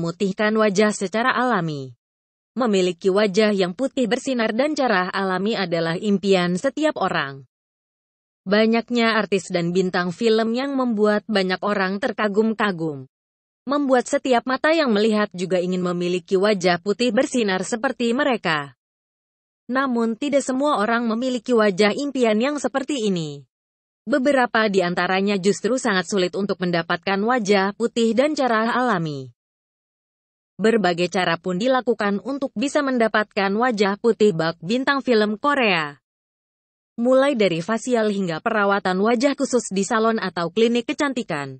memutihkan wajah secara alami. Memiliki wajah yang putih bersinar dan cerah alami adalah impian setiap orang. Banyaknya artis dan bintang film yang membuat banyak orang terkagum-kagum. Membuat setiap mata yang melihat juga ingin memiliki wajah putih bersinar seperti mereka. Namun tidak semua orang memiliki wajah impian yang seperti ini. Beberapa di antaranya justru sangat sulit untuk mendapatkan wajah putih dan cerah alami. Berbagai cara pun dilakukan untuk bisa mendapatkan wajah putih bak bintang film Korea. Mulai dari fasial hingga perawatan wajah khusus di salon atau klinik kecantikan.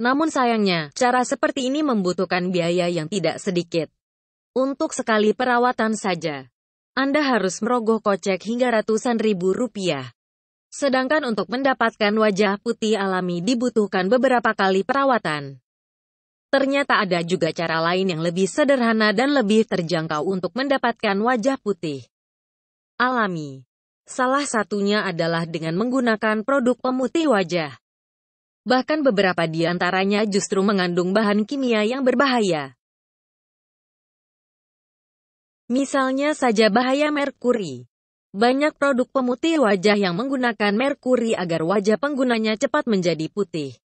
Namun sayangnya, cara seperti ini membutuhkan biaya yang tidak sedikit. Untuk sekali perawatan saja, Anda harus merogoh kocek hingga ratusan ribu rupiah. Sedangkan untuk mendapatkan wajah putih alami dibutuhkan beberapa kali perawatan. Ternyata ada juga cara lain yang lebih sederhana dan lebih terjangkau untuk mendapatkan wajah putih. Alami. Salah satunya adalah dengan menggunakan produk pemutih wajah. Bahkan beberapa di antaranya justru mengandung bahan kimia yang berbahaya. Misalnya saja bahaya merkuri. Banyak produk pemutih wajah yang menggunakan merkuri agar wajah penggunanya cepat menjadi putih.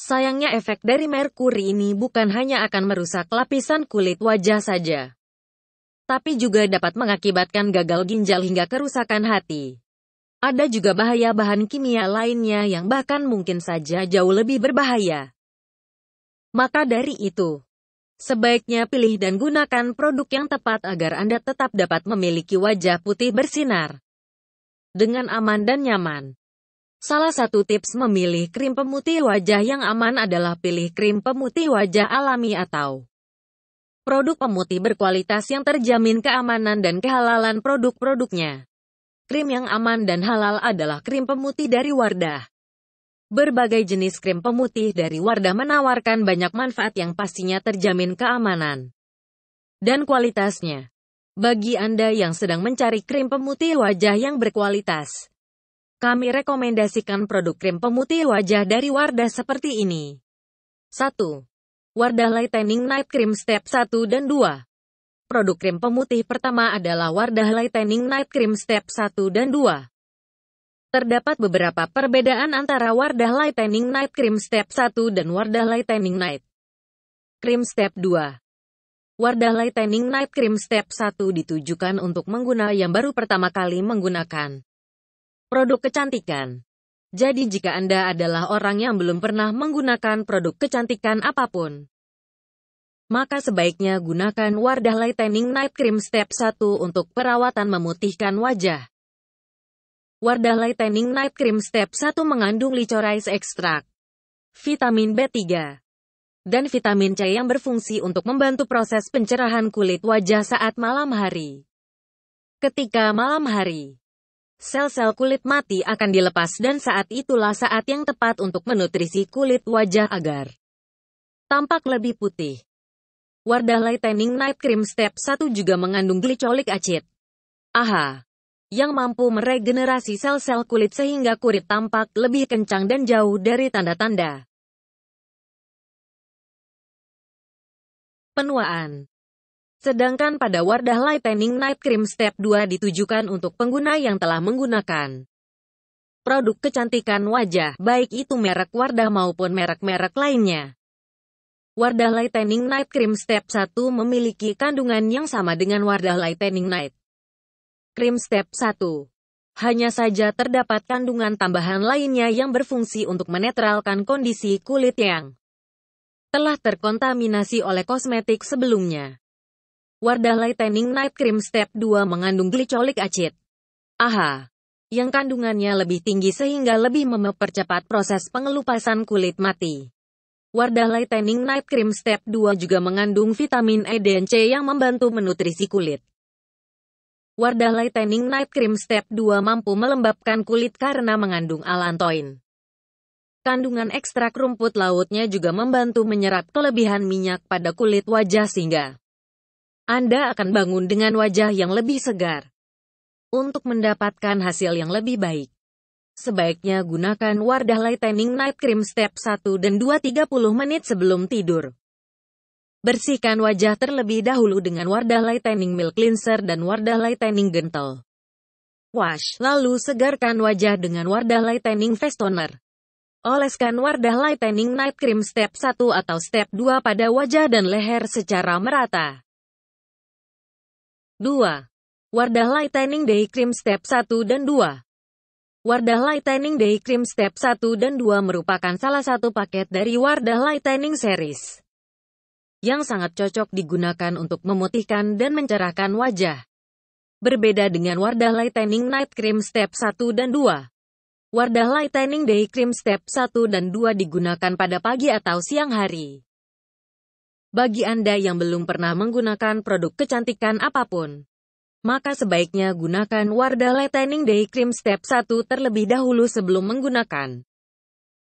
Sayangnya efek dari merkuri ini bukan hanya akan merusak lapisan kulit wajah saja, tapi juga dapat mengakibatkan gagal ginjal hingga kerusakan hati. Ada juga bahaya bahan kimia lainnya yang bahkan mungkin saja jauh lebih berbahaya. Maka dari itu, sebaiknya pilih dan gunakan produk yang tepat agar Anda tetap dapat memiliki wajah putih bersinar dengan aman dan nyaman. Salah satu tips memilih krim pemutih wajah yang aman adalah pilih krim pemutih wajah alami atau produk pemutih berkualitas yang terjamin keamanan dan kehalalan produk-produknya. Krim yang aman dan halal adalah krim pemutih dari Wardah. Berbagai jenis krim pemutih dari Wardah menawarkan banyak manfaat yang pastinya terjamin keamanan dan kualitasnya. Bagi Anda yang sedang mencari krim pemutih wajah yang berkualitas, kami rekomendasikan produk krim pemutih wajah dari Wardah seperti ini. 1. Wardah Lightening Night Cream Step 1 dan 2. Produk krim pemutih pertama adalah Wardah Lightening Night Cream Step 1 dan 2. Terdapat beberapa perbedaan antara Wardah Lightening Night Cream Step 1 dan Wardah Lightening Night Cream Step 2. Wardah Lightening Night Cream Step 1 ditujukan untuk mengguna yang baru pertama kali menggunakan produk kecantikan. Jadi jika Anda adalah orang yang belum pernah menggunakan produk kecantikan apapun, maka sebaiknya gunakan Wardah Lightening Night Cream Step 1 untuk perawatan memutihkan wajah. Wardah Lightening Night Cream Step 1 mengandung Lichorice Extract, vitamin B3, dan vitamin C yang berfungsi untuk membantu proses pencerahan kulit wajah saat malam hari. Ketika malam hari, Sel-sel kulit mati akan dilepas dan saat itulah saat yang tepat untuk menutrisi kulit wajah agar tampak lebih putih. Wardah Lightening Night Cream Step 1 juga mengandung glycolic acid. AHA yang mampu meregenerasi sel-sel kulit sehingga kulit tampak lebih kencang dan jauh dari tanda-tanda. Penuaan Sedangkan pada Wardah Lightening Night Cream Step 2 ditujukan untuk pengguna yang telah menggunakan produk kecantikan wajah, baik itu merek Wardah maupun merek-merek lainnya. Wardah Lightening Night Cream Step 1 memiliki kandungan yang sama dengan Wardah Lightening Night Cream Step 1. Hanya saja terdapat kandungan tambahan lainnya yang berfungsi untuk menetralkan kondisi kulit yang telah terkontaminasi oleh kosmetik sebelumnya. Wardah Lightening Night Cream Step 2 mengandung glycolic acid. AHA. Yang kandungannya lebih tinggi sehingga lebih mempercepat proses pengelupasan kulit mati. Wardah Lightening Night Cream Step 2 juga mengandung vitamin E dan C yang membantu menutrisi kulit. Wardah Lightening Night Cream Step 2 mampu melembabkan kulit karena mengandung alantoin. Kandungan ekstrak rumput lautnya juga membantu menyerap kelebihan minyak pada kulit wajah sehingga anda akan bangun dengan wajah yang lebih segar. Untuk mendapatkan hasil yang lebih baik, sebaiknya gunakan Wardah Lightening Night Cream step 1 dan 2 30 menit sebelum tidur. Bersihkan wajah terlebih dahulu dengan Wardah Lightening Milk Cleanser dan Wardah Lightening Gentle. Wash, lalu segarkan wajah dengan Wardah Lightening Face Toner. Oleskan Wardah Lightening Night Cream step 1 atau step 2 pada wajah dan leher secara merata. 2. Wardah Lightening Day Cream Step 1 dan 2 Wardah Lightening Day Cream Step 1 dan 2 merupakan salah satu paket dari Wardah Lightening Series yang sangat cocok digunakan untuk memutihkan dan mencerahkan wajah. Berbeda dengan Wardah Lightening Night Cream Step 1 dan 2. Wardah Lightening Day Cream Step 1 dan 2 digunakan pada pagi atau siang hari. Bagi Anda yang belum pernah menggunakan produk kecantikan apapun, maka sebaiknya gunakan Wardah Lightening Day Cream Step 1 terlebih dahulu sebelum menggunakan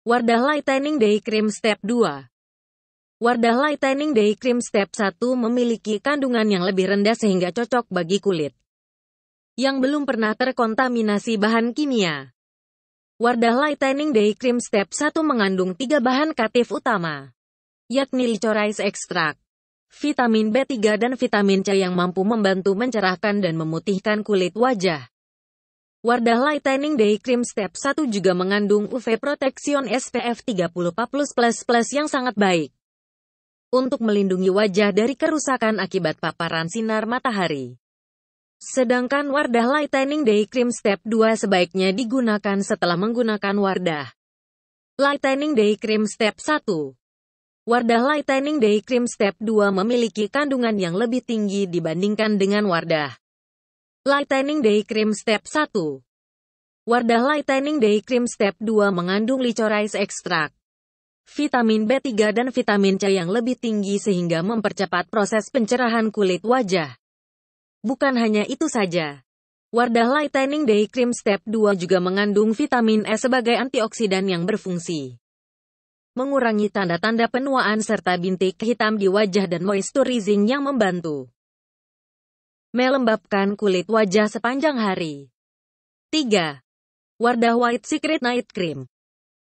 Wardah Lightening Day Cream Step 2. Wardah Lightening Day Cream Step 1 memiliki kandungan yang lebih rendah sehingga cocok bagi kulit yang belum pernah terkontaminasi bahan kimia. Wardah Lightening Day Cream Step 1 mengandung tiga bahan katif utama yakni licorice ekstrak, vitamin B3 dan vitamin C yang mampu membantu mencerahkan dan memutihkan kulit wajah. Wardah Lightening Day Cream Step 1 juga mengandung UV Protection SPF 30+++ yang sangat baik untuk melindungi wajah dari kerusakan akibat paparan sinar matahari. Sedangkan Wardah Lightening Day Cream Step 2 sebaiknya digunakan setelah menggunakan Wardah Lightening Day Cream Step 1. Wardah Lightening Day Cream Step 2 memiliki kandungan yang lebih tinggi dibandingkan dengan Wardah Lightening Day Cream Step 1. Wardah Lightening Day Cream Step 2 mengandung lichorice extract, vitamin B3 dan vitamin C yang lebih tinggi sehingga mempercepat proses pencerahan kulit wajah. Bukan hanya itu saja. Wardah Lightening Day Cream Step 2 juga mengandung vitamin E sebagai antioksidan yang berfungsi mengurangi tanda-tanda penuaan serta bintik hitam di wajah dan moisturizing yang membantu melembabkan kulit wajah sepanjang hari. 3. Wardah White Secret Night Cream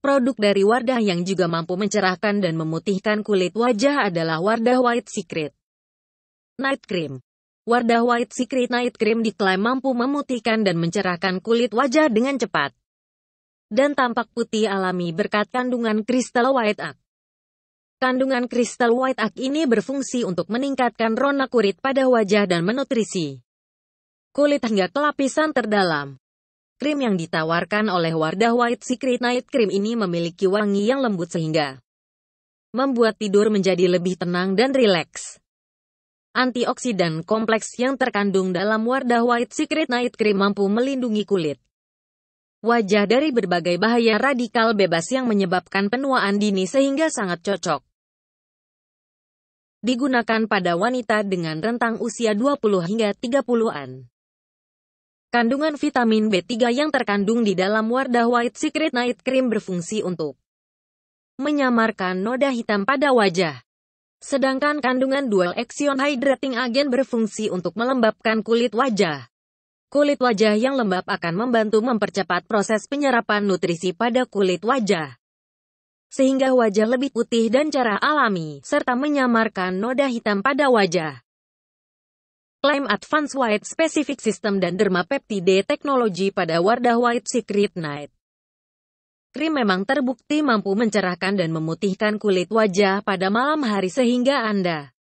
Produk dari Wardah yang juga mampu mencerahkan dan memutihkan kulit wajah adalah Wardah White Secret Night Cream. Wardah White Secret Night Cream diklaim mampu memutihkan dan mencerahkan kulit wajah dengan cepat dan tampak putih alami berkat kandungan kristal white ak. Kandungan kristal white ak ini berfungsi untuk meningkatkan rona kulit pada wajah dan menutrisi kulit hingga ke lapisan terdalam. Krim yang ditawarkan oleh Wardah White Secret Night Cream ini memiliki wangi yang lembut sehingga membuat tidur menjadi lebih tenang dan rileks. Antioksidan kompleks yang terkandung dalam Wardah White Secret Night Cream mampu melindungi kulit wajah dari berbagai bahaya radikal bebas yang menyebabkan penuaan dini sehingga sangat cocok digunakan pada wanita dengan rentang usia 20 hingga 30-an. Kandungan vitamin B3 yang terkandung di dalam Wardah White Secret Night Cream berfungsi untuk menyamarkan noda hitam pada wajah. Sedangkan kandungan Dual Action Hydrating Agent berfungsi untuk melembabkan kulit wajah. Kulit wajah yang lembab akan membantu mempercepat proses penyerapan nutrisi pada kulit wajah. Sehingga wajah lebih putih dan cara alami, serta menyamarkan noda hitam pada wajah. Klaim Advanced White Specific System dan Dermapeptide Technology pada Wardah White Secret Night. Krim memang terbukti mampu mencerahkan dan memutihkan kulit wajah pada malam hari sehingga Anda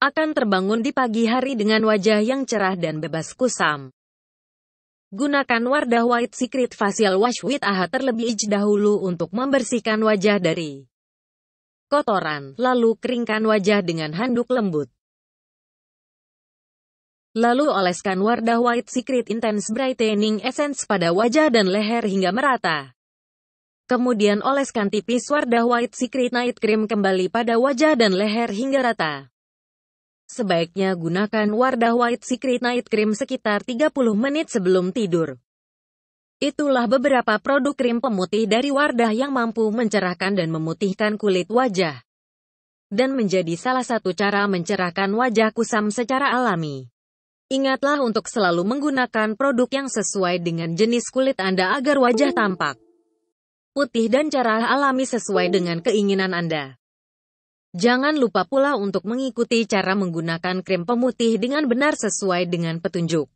akan terbangun di pagi hari dengan wajah yang cerah dan bebas kusam. Gunakan Wardah White Secret Facial Wash with AHA terlebih dahulu untuk membersihkan wajah dari kotoran, lalu keringkan wajah dengan handuk lembut. Lalu oleskan Wardah White Secret Intense Brightening Essence pada wajah dan leher hingga merata. Kemudian oleskan tipis Wardah White Secret Night Cream kembali pada wajah dan leher hingga rata. Sebaiknya gunakan Wardah White Secret Night Cream sekitar 30 menit sebelum tidur. Itulah beberapa produk krim pemutih dari Wardah yang mampu mencerahkan dan memutihkan kulit wajah. Dan menjadi salah satu cara mencerahkan wajah kusam secara alami. Ingatlah untuk selalu menggunakan produk yang sesuai dengan jenis kulit Anda agar wajah tampak putih dan cerah alami sesuai dengan keinginan Anda. Jangan lupa pula untuk mengikuti cara menggunakan krim pemutih dengan benar sesuai dengan petunjuk.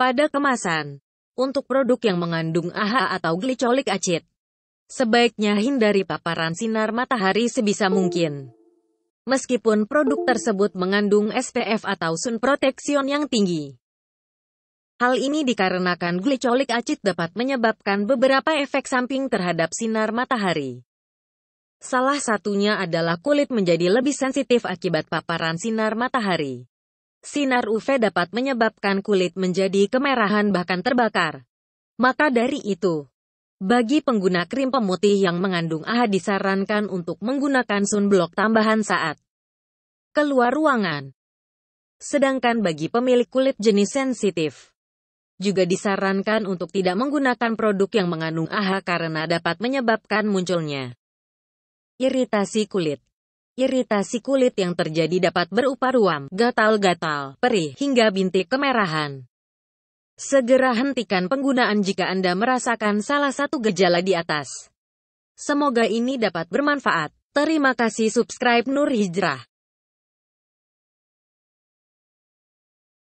Pada kemasan, untuk produk yang mengandung AHA atau glycolic acid, sebaiknya hindari paparan sinar matahari sebisa mungkin. Meskipun produk tersebut mengandung SPF atau sun protection yang tinggi. Hal ini dikarenakan glycolic acid dapat menyebabkan beberapa efek samping terhadap sinar matahari. Salah satunya adalah kulit menjadi lebih sensitif akibat paparan sinar matahari. Sinar UV dapat menyebabkan kulit menjadi kemerahan bahkan terbakar. Maka dari itu, bagi pengguna krim pemutih yang mengandung AHA disarankan untuk menggunakan sunblock tambahan saat keluar ruangan. Sedangkan bagi pemilik kulit jenis sensitif, juga disarankan untuk tidak menggunakan produk yang mengandung AHA karena dapat menyebabkan munculnya Iritasi kulit Iritasi kulit yang terjadi dapat berupa ruam, gatal-gatal, perih, hingga bintik kemerahan. Segera hentikan penggunaan jika Anda merasakan salah satu gejala di atas. Semoga ini dapat bermanfaat. Terima kasih subscribe Nur Hijrah.